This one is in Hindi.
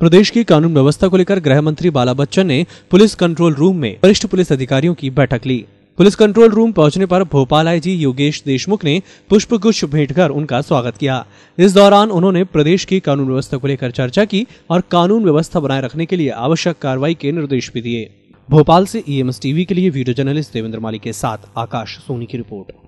प्रदेश की कानून व्यवस्था को लेकर गृह मंत्री बाला बच्चन ने पुलिस कंट्रोल रूम में वरिष्ठ पुलिस अधिकारियों की बैठक ली पुलिस कंट्रोल रूम पहुंचने पर भोपाल आईजी योगेश देशमुख ने पुष्पगुच्छ भेंट कर उनका स्वागत किया इस दौरान उन्होंने प्रदेश की कानून व्यवस्था को लेकर चर्चा की और कानून व्यवस्था बनाए रखने के लिए आवश्यक कार्रवाई के निर्देश भी दिए भोपाल से ई e टीवी के लिए वीडियो जर्नलिस्ट देवेंद्र माली के साथ आकाश सोनी की रिपोर्ट